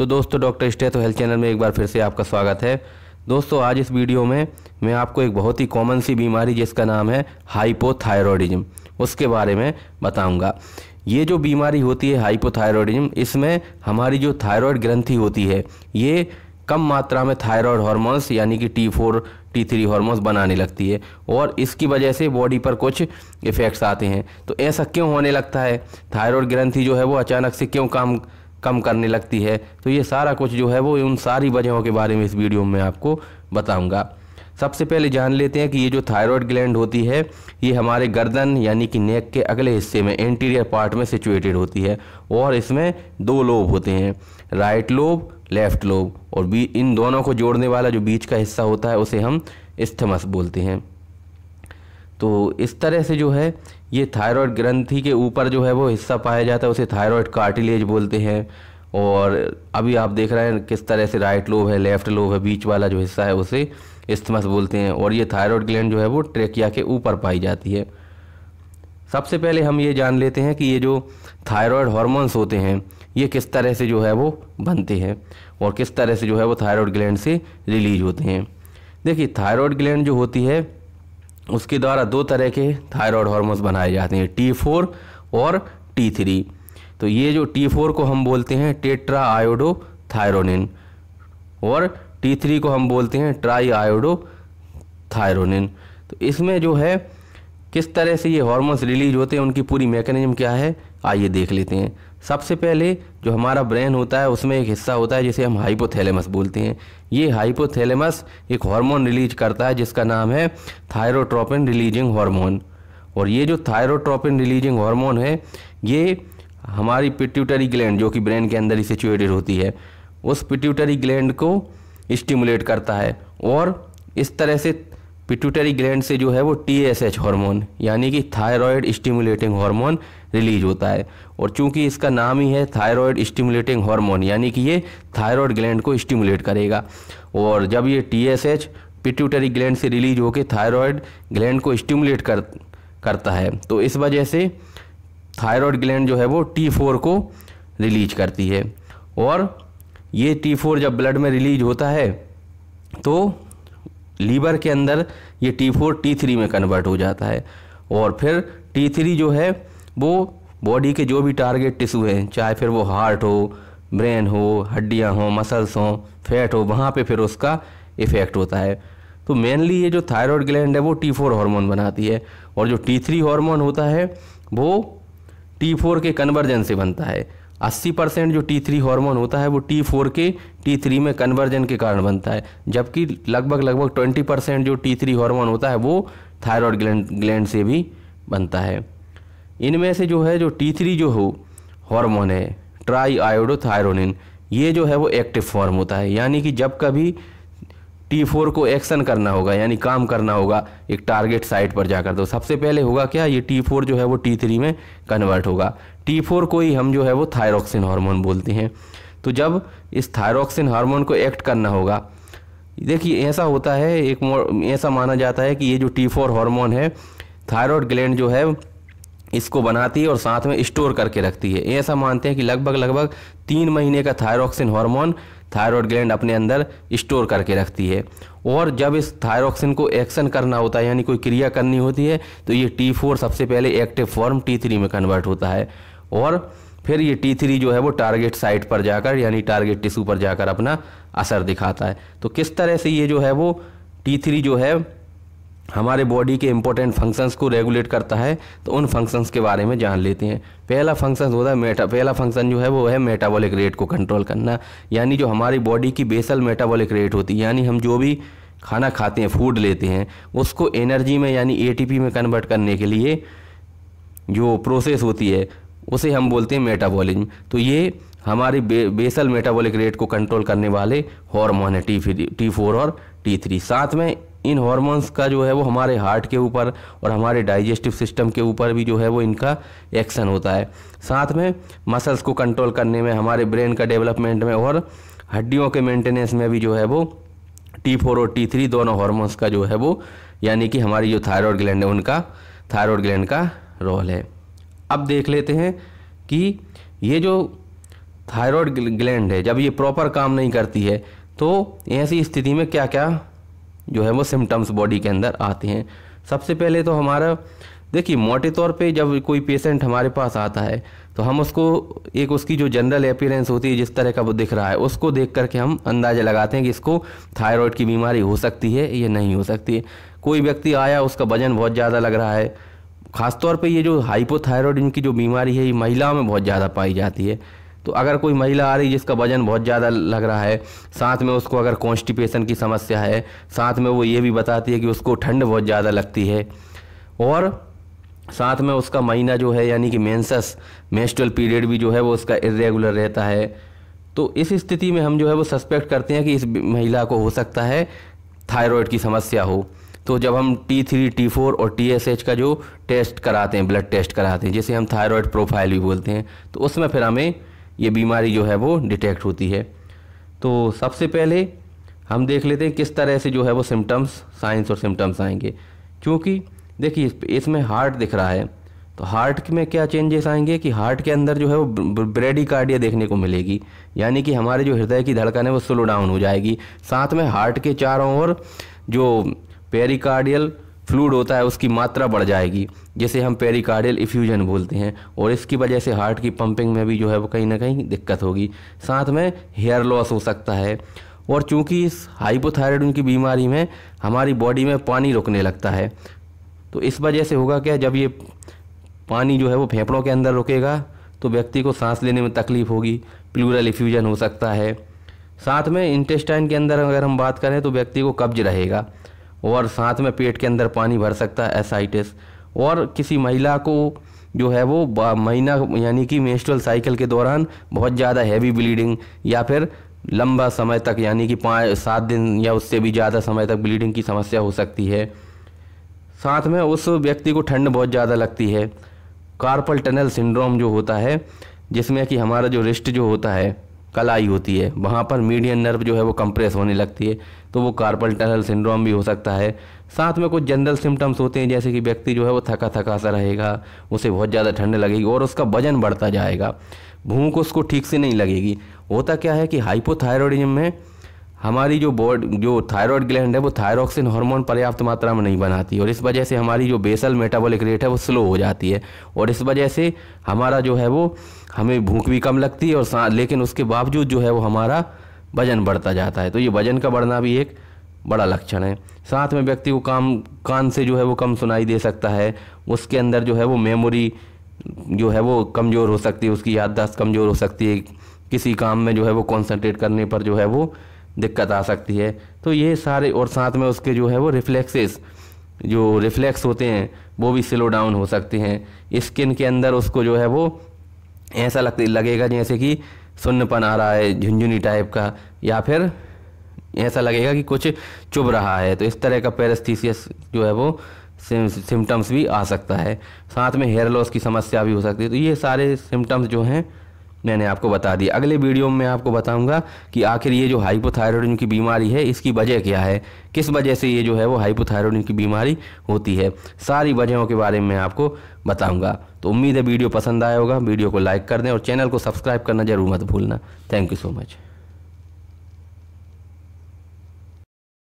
तो दोस्तों doctor steth health channel में एक बार फिर से आपका स्वागत है दोस्तों आज इस वीडियो में मैं आपको एक बहुत ही कॉमन सी बीमारी जिसका नाम है हाइपोथायरॉयडिज्म उसके बारे में बताऊंगा ये जो बीमारी होती है हाइपोथायरॉयडिज्म इसमें हमारी जो थायरॉयड ग्रंथि होती है ये कम मात्रा में थायरॉयड हॉर्मोन्स यानी कि T four T three hormones बनाने लगती है और इसकी वजह से बॉडी पर कुछ इफ़ेक्ट्स आते हैं तो ऐसा क्यों होने लगता है थायरॉयड ग्रंथि जो है वो अचानक से क्यों काम कम करने लगती है तो ये सारा कुछ जो है वो उन सारी वजहों के बारे में इस वीडियो में आपको बताऊँगा सबसे पहले जान लेते हैं कि ये जो थायराइड ग्लैंड होती है ये हमारे गर्दन यानी कि नेक के अगले हिस्से में इंटीरियर पार्ट में सिचुएटेड होती है और इसमें दो लोब होते हैं राइट लोब लेफ्ट लोब और बी इन दोनों को जोड़ने वाला जो बीच का हिस्सा होता है उसे हम इस्थमस बोलते हैं तो इस तरह से जो है ये थायराइड ग्रंथि के ऊपर जो है वो हिस्सा पाया जाता है उसे थायराइड कार्टिलेज बोलते हैं और अभी आप देख रहे हैं किस तरह से राइट लोब है लेफ्ट लोब है बीच वाला जो हिस्सा है उसे इस्थमस बोलते हैं और ये थायराइड ग्लैंड जो है वो ट्रेकिया के ऊपर पाई जाती है सबसे पहले हम ये जान लेते हैं कि ये जो थायराइड हॉर्मोन्स होते हैं ये किस तरह से जो है वो बनते हैं और किस तरह से जो है वो थायराइड ग्लैंड से रिलीज होते हैं देखिए थायराइड ग्लैंड जो होती है उसके द्वारा दो तरह के थायराइड हार्मोन्स बनाए जाते हैं टी फोर और टी थ्री तो ये जो टी फोर को हम बोलते हैं टेट्रा आयोडो थायरोनिन और टी थ्री को हम बोलते हैं ट्राई आयोडो थायरोनिन तो इसमें जो है किस तरह से ये हॉर्मोन्स रिलीज होते हैं उनकी पूरी मैकेनिज्म क्या है आइए देख लेते हैं सबसे पहले जो हमारा ब्रेन होता है उसमें एक हिस्सा होता है जिसे हम हाइपोथैलेमस बोलते हैं ये हाइपोथैलेमस एक हार्मोन रिलीज करता है जिसका नाम है थायरोट्रोपिन रिलीजिंग हार्मोन और ये जो थायरोट्रोपिन रिलीजिंग हार्मोन है ये हमारी पिट्यूटरी ग्लैंड जो कि ब्रेन के अंदर ही सिचुएटेड होती है उस पिट्यूटरी ग्लैंड को स्टिमुलेट करता है और इस तरह से पिट्यूटरी ग्लैंड से जो है वो टी एस एच हॉर्मोन यानी कि थायराइड स्टिमुलेटिंग हार्मोन रिलीज होता है और चूंकि इसका नाम ही है थायराइड स्टिमुलेटिंग हार्मोन यानी कि ये थायराइड ग्लैंड को स्टिमुलेट करेगा और जब ये T S H pituitary gland से रिलीज होकर थायराइड ग्लैंड को स्टिमुलेट कर करता है तो इस वजह से थायराइड ग्लैंड जो है वो टी फोर को रिलीज करती है और ये टी फोर जब ब्लड में रिलीज होता है तो लीवर के अंदर ये टी फोर टी थ्री में कन्वर्ट हो जाता है और फिर टी थ्री जो है वो बॉडी के जो भी टारगेट टिश्यू हैं चाहे फिर वो हार्ट हो ब्रेन हो हड्डियाँ हों मसल्स हों फैट हो वहाँ पे फिर उसका इफ़ेक्ट होता है तो मेनली ये जो थायराइड ग्लैंड है वो टी फोर हार्मोन बनाती है और जो टी थ्री हार्मोन होता है वो टी फोर के कन्वर्जन से बनता है अस्सी परसेंट जो टी थ्री हॉर्मोन होता है वो टी फोर के टी थ्री में कन्वर्जन के कारण बनता है जबकि लगभग लगभग ट्वेंटी परसेंट जो टी थ्री हॉर्मोन होता है वो थायरॉयड ग्लैंड ग्लैंड से भी बनता है इनमें से जो है जो टी थ्री जो हो हॉर्मोन है ट्राई आयोडोथायरोनिन ये जो है वो एक्टिव फॉर्म होता है यानी कि जब कभी टी फोर को एक्शन करना होगा यानी काम करना होगा एक टारगेट साइट पर जाकर तो सबसे पहले होगा क्या ये टी फोर जो है वो टी थ्री में कन्वर्ट होगा टी फोर को ही हम जो है वो थायरोक्सिन हार्मोन बोलते हैं तो जब इस थायरोक्सिन हार्मोन को एक्ट करना होगा देखिए ऐसा होता है एक ऐसा माना जाता है कि ये जो टी फोर हारमोन है थायरॉयड ग्लैंड जो है इसको बनाती है और साथ में स्टोर करके रखती है ऐसा मानते हैं कि लगभग लगभग तीन महीने का थायरोक्सिन हार्मोन थायरॉयड ग्लैंड अपने अंदर स्टोर करके रखती है और जब इस थायरोक्सिन को एक्शन करना होता है यानी कोई क्रिया करनी होती है तो ये टी फोर सबसे पहले एक्टिव फॉर्म टी थ्री में कन्वर्ट होता है और फिर ये टी थ्री जो है वो टारगेट साइट पर जाकर यानी टारगेट टिश्यू पर जाकर अपना असर दिखाता है तो किस तरह से ये जो है वो टी थ्री जो है हमारे बॉडी के इंपॉर्टेंट फंक्शंस को रेगुलेट करता है तो उन फंक्शंस के बारे में जान लेते हैं पहला फंक्शन होता है मेटा पहला फंक्शन जो है वो है मेटाबॉलिक रेट को कंट्रोल करना यानी जो हमारी बॉडी की बेसल मेटाबॉलिक रेट होती है यानी हम जो भी खाना खाते हैं फूड लेते हैं उसको एनर्जी में यानी एटीपी में कन्वर्ट करने के लिए जो प्रोसेस होती है उसे हम बोलते हैं मेटाबॉलिज्म तो ये हमारी बे, बेसल मेटाबॉलिक रेट को कंट्रोल करने वाले हार्मोन है टी टी फोर और टी थ्री साथ में इन हॉर्मोन्स का जो है वो हमारे हार्ट के ऊपर और हमारे डाइजेस्टिव सिस्टम के ऊपर भी जो है वो इनका एक्शन होता है साथ में मसल्स को कंट्रोल करने में हमारे ब्रेन का डेवलपमेंट में और हड्डियों के मेंटेनेंस में भी जो है वो टी फोर और टी थ्री दोनों हॉर्मोन्स का जो है वो यानी कि हमारी जो थायरॉयड ग्लैंड है उनका थायरॉयड ग्लैंड का रोल है अब देख लेते हैं कि ये जो थायराइड ग्लैंड है जब ये प्रॉपर काम नहीं करती है तो ऐसी स्थिति में क्या क्या जो है वो सिम्टम्स बॉडी के अंदर आते हैं सबसे पहले तो हमारा देखिए मोटे तौर पे जब कोई पेशेंट हमारे पास आता है तो हम उसको एक उसकी जो जनरल अपीयरेंस होती है जिस तरह का वो दिख रहा है उसको देख करके हम अंदाज़ा लगाते हैं कि इसको थायराइड की बीमारी हो सकती है या नहीं हो सकती है कोई व्यक्ति आया उसका वजन बहुत ज़्यादा लग रहा है खासतौर पे ये जो हाइपोथायरॉयड इनकी जो बीमारी है ये महिलाओं में बहुत ज़्यादा पाई जाती है तो अगर कोई महिला आ रही जिसका वजन बहुत ज़्यादा लग रहा है साथ में उसको अगर कॉन्स्टिपेशन की समस्या है साथ में वो ये भी बताती है कि उसको ठंड बहुत ज़्यादा लगती है और साथ में उसका महीना जो है यानी कि मेंसस मेस्ट्रल पीरियड भी जो है वो उसका इरेगुलर रहता है तो इस स्थिति में हम जो है वो सस्पेक्ट करते हैं कि इस महिला को हो सकता है थायरॉयड की समस्या हो तो जब हम टी थ्री टी फोर और टी एस एच का जो टेस्ट कराते हैं ब्लड टेस्ट कराते हैं जिसे हम थायराइड प्रोफाइल भी बोलते हैं तो उसमें फिर हमें ये बीमारी जो है वो डिटेक्ट होती है तो सबसे पहले हम देख लेते हैं किस तरह से जो है वो सिम्टम्स साइंस और सिम्टम्स आएंगे क्योंकि देखिए इसमें हार्ट दिख रहा है तो हार्ट में क्या चेंजेस आएंगे कि हार्ट के अंदर जो है वो ब्रेडिकार्डिया देखने को मिलेगी यानी कि हमारे जो हृदय की धड़कन है वो स्लो डाउन हो जाएगी साथ में हार्ट के चारों ओर जो पेरिकार्डियल फ्लूड होता है उसकी मात्रा बढ़ जाएगी जैसे हम पेरिकार्डियल इफ्यूजन बोलते हैं और इसकी वजह से हार्ट की पंपिंग में भी जो है वो कहीं ना कहीं दिक्कत होगी साथ में हेयर लॉस हो सकता है और चूंकि इस हाइपोथायरॉयड की बीमारी में हमारी बॉडी में पानी रुकने लगता है तो इस वजह से होगा क्या जब ये पानी जो है वो फेफड़ों के अंदर रुकेगा तो व्यक्ति को सांस लेने में तकलीफ होगी प्लूरल इफ्यूजन हो सकता है साथ में इंटेस्टाइन के अंदर अगर हम बात करें तो व्यक्ति को कब्ज रहेगा और साथ में पेट के अंदर पानी भर सकता है एसाइटिस और किसी महिला को जो है वो महीना यानी कि मेस्ट्रल साइकिल के दौरान बहुत ज़्यादा हैवी ब्लीडिंग या फिर लंबा समय तक यानी कि पाँच सात दिन या उससे भी ज़्यादा समय तक ब्लीडिंग की समस्या हो सकती है साथ में उस व्यक्ति को ठंड बहुत ज़्यादा लगती है कार्पल टनल सिंड्रोम जो होता है जिसमें कि हमारा जो रिस्ट जो होता है कलाई होती है वहाँ पर मीडियन नर्व जो है वो कंप्रेस होने लगती है तो वो कार्पल टनल सिंड्रोम भी हो सकता है साथ में कुछ जनरल सिम्टम्स होते हैं जैसे कि व्यक्ति जो है वो थका थका सा रहेगा उसे बहुत ज़्यादा ठंड लगेगी और उसका वजन बढ़ता जाएगा भूख उसको ठीक से नहीं लगेगी होता क्या है कि हाइपोथायरॉयडिज्म में हमारी जो बॉड जो थायरॉयड ग्लैंड है वो थायरॉक्सिन हार्मोन पर्याप्त मात्रा में नहीं बनाती और इस वजह से हमारी जो बेसल मेटाबॉलिक रेट है वो स्लो हो जाती है और इस वजह से हमारा जो है वो हमें भूख भी कम लगती है और लेकिन उसके बावजूद जो है वो हमारा वजन बढ़ता जाता है तो ये वजन का बढ़ना भी एक बड़ा लक्षण है साथ में व्यक्ति को काम कान से जो है वो कम सुनाई दे सकता है उसके अंदर जो है वो मेमोरी जो है वो कमज़ोर हो सकती है उसकी याददाश्त कमज़ोर हो सकती है किसी काम में जो है वो कॉन्सनट्रेट करने पर जो है वो दिक्कत आ सकती है तो ये सारे और साथ में उसके जो है वो रिफ्लेक्सेस जो रिफ्लेक्स होते हैं वो भी स्लो डाउन हो सकते हैं स्किन के अंदर उसको जो है वो ऐसा लग लगेगा जैसे कि सुन्नपन आ रहा है झुंझुनी टाइप का या फिर ऐसा लगेगा कि कुछ चुभ रहा है तो इस तरह का पैरस्थीसियस जो है वो सिम्टम्स भी आ सकता है साथ में हेयर लॉस की समस्या भी हो सकती है तो ये सारे सिम्टम्स जो हैं मैंने आपको बता दी अगले वीडियो में मैं आपको बताऊंगा कि आखिर ये जो हाइपोथायरॉयडिज्म की बीमारी है इसकी वजह क्या है किस वजह से ये जो है वो हाइपोथायरॉयडिज्म की बीमारी होती है सारी वजहों के बारे में आपको बताऊंगा तो उम्मीद है वीडियो पसंद आया होगा वीडियो को लाइक कर दें और चैनल को सब्सक्राइब करना जरूर मत भूलना थैंक यू सो मच